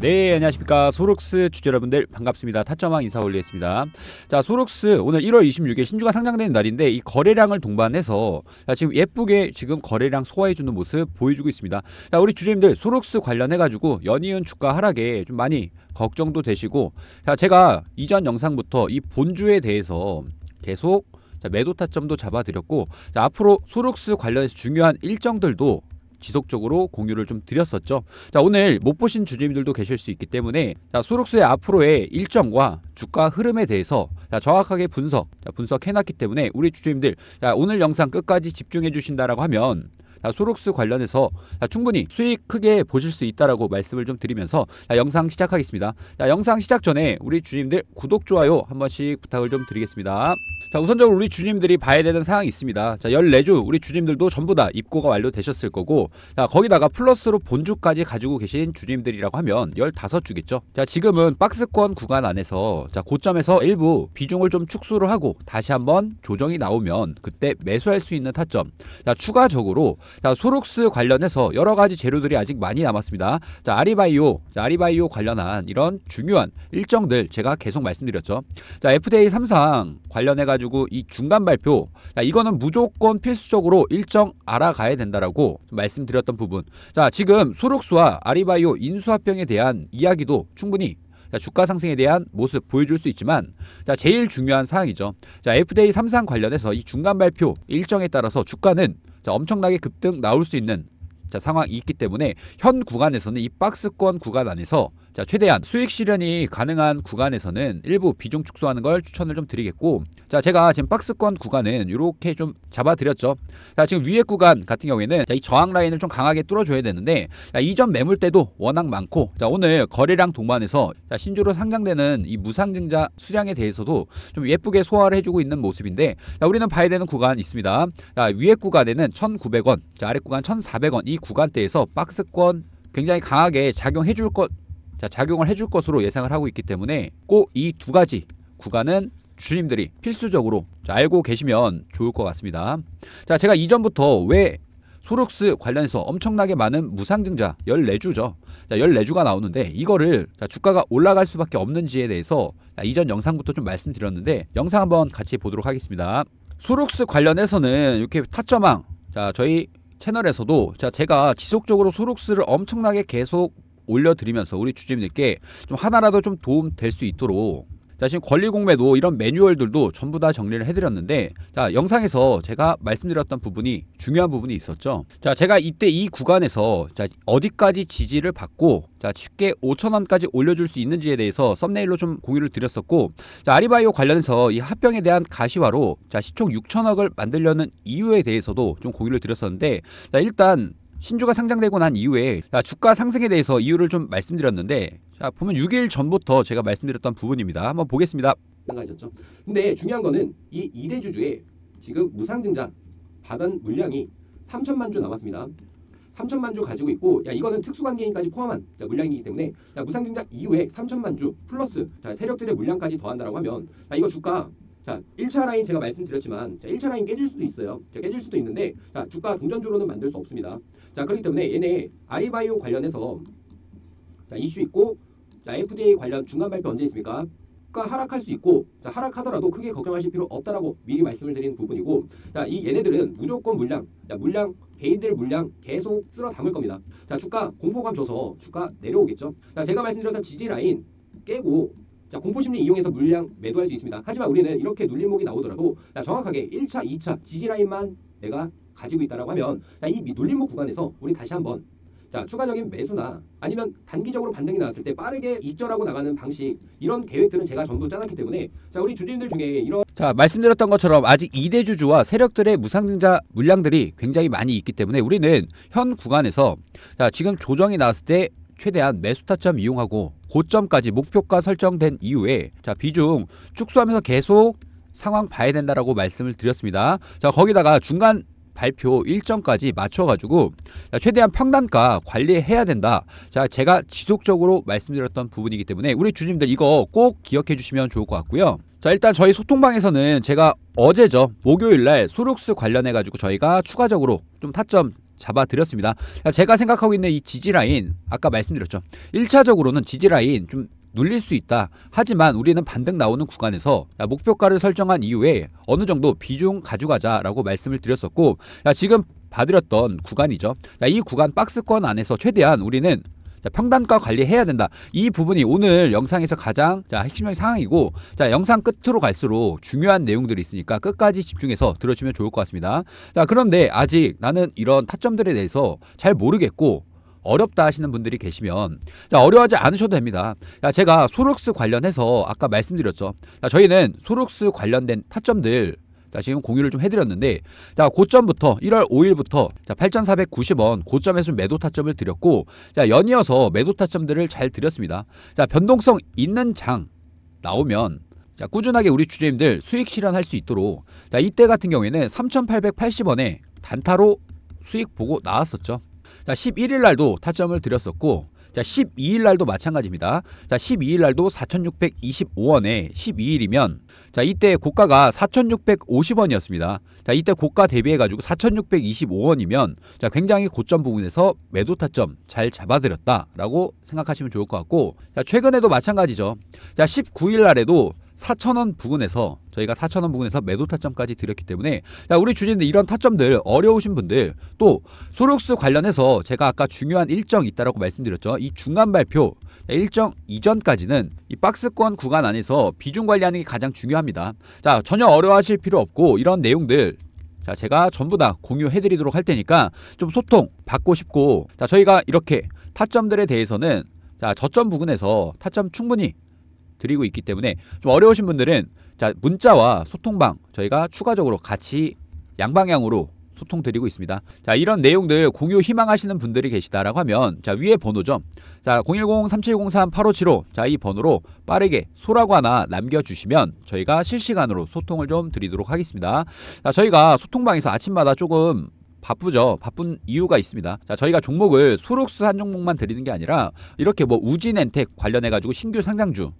네 안녕하십니까 소록스 주주 여러분들 반갑습니다 타점왕 인사 올리겠습니다 자 소록스 오늘 1월 26일 신주가 상장되는 날인데 이 거래량을 동반해서 자, 지금 예쁘게 지금 거래량 소화해주는 모습 보여주고 있습니다 자 우리 주주님들 소록스 관련해가지고 연이은 주가 하락에 좀 많이 걱정도 되시고 자 제가 이전 영상부터 이 본주에 대해서 계속 매도 타점도 잡아드렸고 자, 앞으로 소록스 관련해서 중요한 일정들도 지속적으로 공유를 좀 드렸었죠. 자, 오늘 못 보신 주주님들도 계실 수 있기 때문에 자, 소록수의 앞으로의 일정과 주가 흐름에 대해서 자, 정확하게 분석, 자, 분석해놨기 때문에 우리 주주님들 자, 오늘 영상 끝까지 집중해 주신다라고 하면 소록스 관련해서 충분히 수익 크게 보실 수 있다라고 말씀을 좀 드리면서 영상 시작하겠습니다. 영상 시작 전에 우리 주님들 구독 좋아요 한 번씩 부탁을 좀 드리겠습니다. 자 우선적으로 우리 주님들이 봐야 되는 사항이 있습니다. 자 14주 우리 주님들도 전부 다 입고가 완료되셨을 거고 자 거기다가 플러스로 본주까지 가지고 계신 주님들이라고 하면 15주겠죠. 자 지금은 박스권 구간 안에서 자 고점에서 일부 비중을 좀 축소를 하고 다시 한번 조정이 나오면 그때 매수할 수 있는 타점 자 추가적으로 자, 소록스 관련해서 여러 가지 재료들이 아직 많이 남았습니다. 자, 아리바이오, 자, 아리바이오 관련한 이런 중요한 일정들 제가 계속 말씀드렸죠. 자, FDA 3상 관련해 가지고 이 중간 발표. 자, 이거는 무조건 필수적으로 일정 알아가야 된다라고 말씀드렸던 부분. 자, 지금 소록스와 아리바이오 인수합병에 대한 이야기도 충분히 그러니까 주가 상승에 대한 모습 보여줄 수 있지만 자, 제일 중요한 사항이죠. 자, FDA 3상 관련해서 이 중간 발표 일정에 따라서 주가는 자, 엄청나게 급등 나올 수 있는 자, 상황이 있기 때문에 현 구간에서는 이 박스권 구간 안에서 자, 최대한 수익 실현이 가능한 구간에서는 일부 비중 축소하는 걸 추천을 좀 드리겠고 자, 제가 지금 박스권 구간은 이렇게 좀 잡아드렸죠. 자, 지금 위에 구간 같은 경우에는 자, 이 저항 라인을 좀 강하게 뚫어줘야 되는데 이전 매물대도 워낙 많고 자, 오늘 거래량 동반해서 자, 신주로 상장되는 이 무상증자 수량에 대해서도 좀 예쁘게 소화를 해주고 있는 모습인데 자, 우리는 봐야 되는 구간 있습니다. 자, 위에 구간에는 1,900원, 자, 아래 구간 1,400원 이 구간대에서 박스권 굉장히 강하게 작용해 줄것 작용을 해줄 것으로 예상을 하고 있기 때문에 꼭 이 두 가지 구간은 주님들이 필수적으로 알고 계시면 좋을 것 같습니다. 자, 제가 이전부터 왜소룩스 관련해서 엄청나게 많은 무상증자 14주죠. 자, 14주가 나오는데 이거를 주가가 올라갈 수밖에 없는지에 대해서 이전 영상부터 좀 말씀드렸는데 영상 한번 같이 보도록 하겠습니다. 소룩스 관련해서는 이렇게 타점왕 자, 저희 채널에서도 자, 제가 지속적으로 소룩스를 엄청나게 계속 올려드리면서 우리 주주님들께 좀 하나라도 좀 도움 될 수 있도록 자, 지금 권리 공매도 이런 매뉴얼들도 전부 다 정리를 해드렸는데, 자, 영상에서 제가 말씀드렸던 부분이 중요한 부분이 있었죠. 자, 제가 이때 이 구간에서 자, 어디까지 지지를 받고, 자, 쉽게 5천원까지 올려줄 수 있는지에 대해서 썸네일로 좀 공유를 드렸었고, 자, 아리바이오 관련해서 이 합병에 대한 가시화로 자, 시총 6천억을 만들려는 이유에 대해서도 좀 공유를 드렸었는데, 자, 일단 신주가 상장되고 난 이후에 주가 상승에 대해서 이유를 좀 말씀드렸는데 자 보면 6일 전부터 제가 말씀드렸던 부분입니다. 한번 보겠습니다. 나가셨죠. 근데 중요한 거는 이 2대 주주에 지금 무상증자 받은 물량이 3천만 주 남았습니다. 3천만 주 가지고 있고 야 이거는 특수관계인까지 포함한 자, 물량이기 때문에 야, 무상증자 이후에 3천만 주 플러스 자, 세력들의 물량까지 더한다라고 하면 야, 이거 주가 자, 1차 라인 제가 말씀드렸지만 자, 1차 라인 깨질 수도 있어요. 자, 깨질 수도 있는데 자, 주가 동전주로는 만들 수 없습니다. 자, 그렇기 때문에 얘네 아리바이오 관련해서 자, 이슈 있고 자, FDA 관련 중간 발표 언제 있습니까? 주가 하락할 수 있고 자, 하락하더라도 크게 걱정하실 필요 없다라고 미리 말씀을 드리는 부분이고 자, 이 얘네들은 무조건 물량, 자, 물량 개인들 물량 계속 쓸어 담을 겁니다. 자, 주가 공포감 줘서 주가 내려오겠죠. 자, 제가 말씀드렸던 지지 라인 깨고 자, 공포심리 이용해서 물량 매도할 수 있습니다. 하지만 우리는 이렇게 눌림목이 나오더라도 자, 정확하게 1차, 2차 지지라인만 내가 가지고 있다라고 하면 자, 이 눌림목 구간에서 우리 다시 한번 자, 추가적인 매수나 아니면 단기적으로 반등이 나왔을 때 빠르게 입절하고 나가는 방식 이런 계획들은 제가 전부 짜놨기 때문에 자, 우리 주주님들 중에 이런 자, 말씀드렸던 것처럼 아직 2대 주주와 세력들의 무상증자 물량들이 굉장히 많이 있기 때문에 우리는 현 구간에서 자, 지금 조정이 나왔을 때 최대한 매수 타점 이용하고 고점까지 목표가 설정된 이후에 자 비중 축소하면서 계속 상황 봐야 된다라고 말씀을 드렸습니다. 자 거기다가 중간 발표 일정까지 맞춰가지고 최대한 평단가 관리해야 된다. 자, 제가 지속적으로 말씀드렸던 부분이기 때문에 우리 주님들 이거 꼭 기억해 주시면 좋을 것 같고요. 자, 일단 저희 소통방에서는 제가 어제죠. 목요일 날 소룩스 관련해가지고 저희가 추가적으로 좀 타점 잡아드렸습니다. 제가 생각하고 있는 이 지지라인 아까 말씀드렸죠. 1차적으로는 지지라인 좀 눌릴 수 있다. 하지만 우리는 반등 나오는 구간에서 목표가를 설정한 이후에 어느 정도 비중 가져가자라고 말씀을 드렸었고 지금 봐드렸던 구간이죠. 이 구간 박스권 안에서 최대한 우리는 자, 평단과 관리해야 된다. 이 부분이 오늘 영상에서 가장 자, 핵심적인 상황이고 자, 영상 끝으로 갈수록 중요한 내용들이 있으니까 끝까지 집중해서 들어주면 시 좋을 것 같습니다. 자, 그런데 아직 나는 이런 타점들에 대해서 잘 모르겠고 어렵다 하시는 분들이 계시면 자, 어려워하지 않으셔도 됩니다. 자, 제가 소룩스 관련해서 아까 말씀드렸죠. 자, 저희는 소룩스 관련된 타점들 자, 지금 공유를 좀 해드렸는데 자 고점부터 1월 5일부터 자 8,490원 고점에서 매도 타점을 드렸고 자 연이어서 매도 타점들을 잘 드렸습니다. 자 변동성 있는 장 나오면 자, 꾸준하게 우리 주주님들 수익 실현할 수 있도록 자, 이때 같은 경우에는 3,880원에 단타로 수익 보고 나왔었죠. 자, 11일 날도 타점을 드렸었고 자, 12일 날도 마찬가지입니다. 자, 12일 날도 4,625원에 12일이면 자, 이때 고가가 4,650원이었습니다. 자, 이때 고가 대비해 가지고 4,625원이면 자, 굉장히 고점 부분에서 매도 타점 잘잡아들였다라고 생각하시면 좋을 것 같고 자, 최근에도 마찬가지죠. 자, 19일 날에도 4천원 부근에서 저희가 4천원 부근에서 매도 타점까지 드렸기 때문에 자, 우리 주진님들 이런 타점들 어려우신 분들 또소록스 관련해서 제가 아까 중요한 일정 있다라고 말씀드렸죠. 이 중간 발표 일정 이전까지는 이 박스권 구간 안에서 비중 관리하는 게 가장 중요합니다. 자, 전혀 어려워하실 필요 없고 이런 내용들 자, 제가 전부 다 공유해 드리도록 할 테니까 좀 소통 받고 싶고 자, 저희가 이렇게 타점들에 대해서는 자, 저점 부근에서 타점 충분히 드리고 있기 때문에 좀 어려우신 분들은 자 문자와 소통방 저희가 추가적으로 같이 양방향으로 소통 드리고 있습니다. 자, 이런 내용들 공유 희망하시는 분들이 계시다라고 하면 자, 위에 번호죠. 자, 010-3703-8575. 자, 이 번호로 빠르게 소라고 하나 남겨 주시면 저희가 실시간으로 소통을 좀 드리도록 하겠습니다. 자, 저희가 소통방에서 아침마다 조금 바쁘죠. 바쁜 이유가 있습니다. 자, 저희가 종목을 소록수 한 종목만 드리는 게 아니라 이렇게 뭐 우진엔텍 관련해 가지고 신규 상장주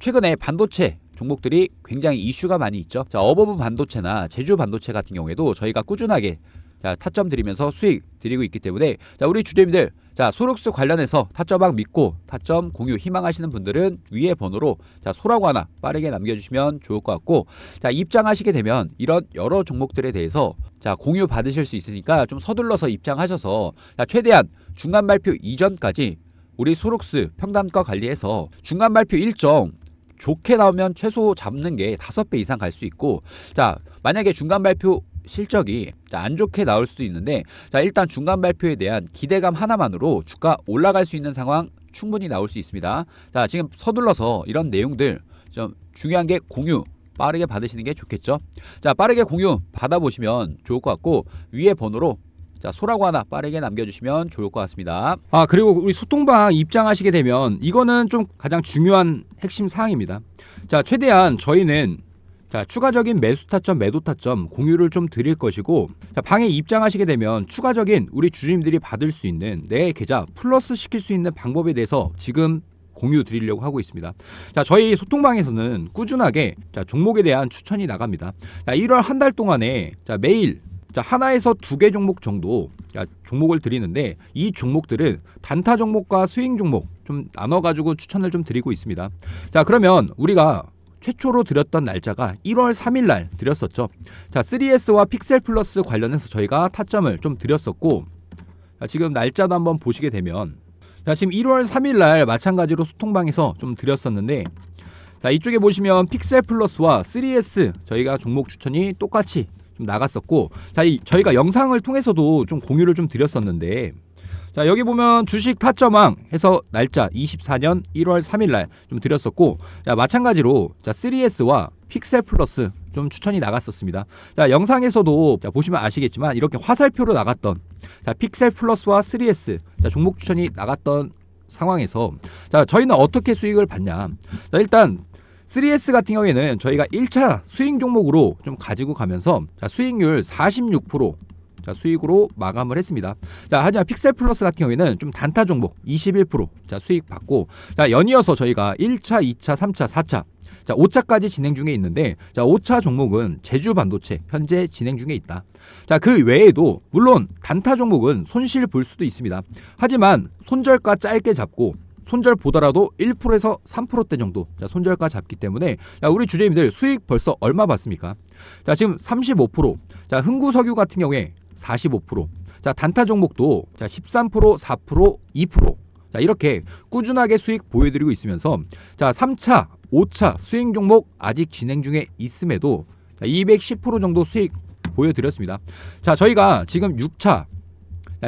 최근에 반도체 종목들이 굉장히 이슈가 많이 있죠. 자, 어버브 반도체나 제주 반도체 같은 경우에도 저희가 꾸준하게 자, 타점 드리면서 수익 드리고 있기 때문에 자, 우리 주제님들 자, 소록스 관련해서 타점왕 믿고 타점 공유 희망하시는 분들은 위에 번호로 자, 소라고 하나 빠르게 남겨주시면 좋을 것 같고 자, 입장하시게 되면 이런 여러 종목들에 대해서 자, 공유 받으실 수 있으니까 좀 서둘러서 입장하셔서 자, 최대한 중간 발표 이전까지 우리 소록스 평단과 관리해서 중간 발표 일정 좋게 나오면 최소 잡는 게 다섯 배 이상 갈 수 있고 자 만약에 중간 발표 실적이 안 좋게 나올 수도 있는데 자 일단 중간 발표에 대한 기대감 하나만으로 주가 올라갈 수 있는 상황 충분히 나올 수 있습니다 자 지금 서둘러서 이런 내용들 좀 중요한 게 공유 빠르게 받으시는 게 좋겠죠 자 빠르게 공유 받아보시면 좋을 것 같고 위에 번호로 자, 소라고 하나 빠르게 남겨주시면 좋을 것 같습니다. 아, 그리고 우리 소통방 입장하시게 되면 이거는 좀 가장 중요한 핵심 사항입니다. 자, 최대한 저희는 자, 추가적인 매수 타점, 매도 타점 공유를 좀 드릴 것이고 자, 방에 입장하시게 되면 추가적인 우리 주주님들이 받을 수 있는 내 계좌 플러스 시킬 수 있는 방법에 대해서 지금 공유 드리려고 하고 있습니다. 자, 저희 소통방에서는 꾸준하게 자, 종목에 대한 추천이 나갑니다. 자, 1월 한 달 동안에 자, 매일 자, 하나에서 두 개 종목 정도 종목을 드리는데 이 종목들은 단타 종목과 스윙 종목 좀 나눠 가지고 추천을 좀 드리고 있습니다. 자, 그러면 우리가 최초로 드렸던 날짜가 1월 3일 날 드렸었죠. 자, 3S와 픽셀 플러스 관련해서 저희가 타점을 좀 드렸었고 자, 지금 날짜도 한번 보시게 되면 자, 지금 1월 3일 날 마찬가지로 소통방에서 좀 드렸었는데 자, 이쪽에 보시면 픽셀 플러스와 3S 저희가 종목 추천이 똑같이 좀 나갔었고 자, 이, 저희가 영상을 통해서도 좀 공유를 좀 드렸었는데 자 여기 보면 주식 타점왕 해서 날짜 24년 1월 3일날 좀 드렸었고 자 마찬가지로 자 3S와 픽셀 플러스 좀 추천이 나갔었습니다. 자 영상에서도 자, 보시면 아시겠지만 이렇게 화살표로 나갔던 자 픽셀 플러스와 3S 자 종목 추천이 나갔던 상황에서 자 저희는 어떻게 수익을 받냐 자 일단 3S 같은 경우에는 저희가 1차 수익 종목으로 좀 가지고 가면서 자, 수익률 46% 자, 수익으로 마감을 했습니다. 자, 하지만 픽셀 플러스 같은 경우에는 좀 단타 종목 21% 자, 수익 받고 자, 연이어서 저희가 1차, 2차, 3차, 4차 자, 5차까지 진행 중에 있는데 자, 5차 종목은 제주 반도체 현재 진행 중에 있다. 자, 그 외에도 물론 단타 종목은 손실 볼 수도 있습니다. 하지만 손절과 짧게 잡고 손절 보다라도 1%에서 3%대 정도 자, 손절가 잡기 때문에 자, 우리 주재님들 수익 벌써 얼마 받습니까? 자, 지금 35%. 자, 흥구석유 같은 경우에 45%. 자, 단타 종목도 자, 13%, 4%, 2%. 자, 이렇게 꾸준하게 수익 보여드리고 있으면서 자, 3차, 5차 수익 종목 아직 진행 중에 있음에도 210% 정도 수익 보여드렸습니다. 자, 저희가 지금 6차,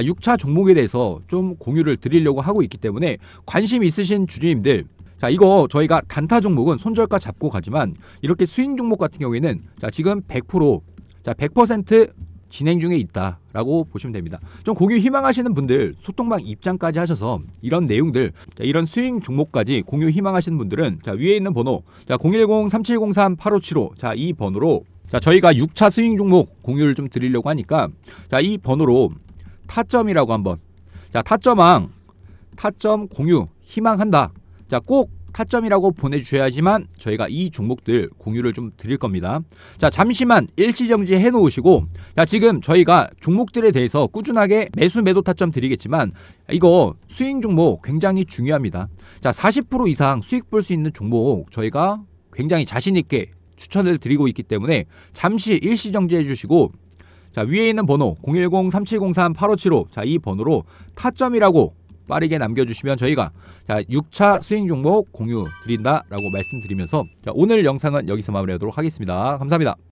6차 종목에 대해서 좀 공유를 드리려고 하고 있기 때문에 관심 있으신 주주님들 자 이거 저희가 단타 종목은 손절가 잡고 가지만 이렇게 스윙 종목 같은 경우에는 자 지금 100%자 100% 진행 중에 있다라고 보시면 됩니다. 좀 공유 희망하시는 분들 소통방 입장까지 하셔서 이런 내용들 자, 이런 스윙 종목까지 공유 희망하시는 분들은 자, 위에 있는 번호 자010-3703-8575 자이 번호로 자 저희가 6차 스윙 종목 공유를 좀 드리려고 하니까 자이 번호로 타점이라고 한번. 자, 타점왕, 타점 공유, 희망한다. 자, 꼭 타점이라고 보내주셔야지만 저희가 이 종목들 공유를 좀 드릴 겁니다. 자, 잠시만 일시정지 해놓으시고, 자, 지금 저희가 종목들에 대해서 꾸준하게 매수 매도 타점 드리겠지만, 이거 수익 종목 굉장히 중요합니다. 자, 40% 이상 수익 볼 수 있는 종목 저희가 굉장히 자신있게 추천을 드리고 있기 때문에 잠시 일시정지해 주시고, 자, 위에 있는 번호 010-3703-8575. 자, 이 번호로 타점이라고 빠르게 남겨주시면 저희가 자 6차 수윙 종목 공유 드린다라고 말씀드리면서 자, 오늘 영상은 여기서 마무리하도록 하겠습니다. 감사합니다.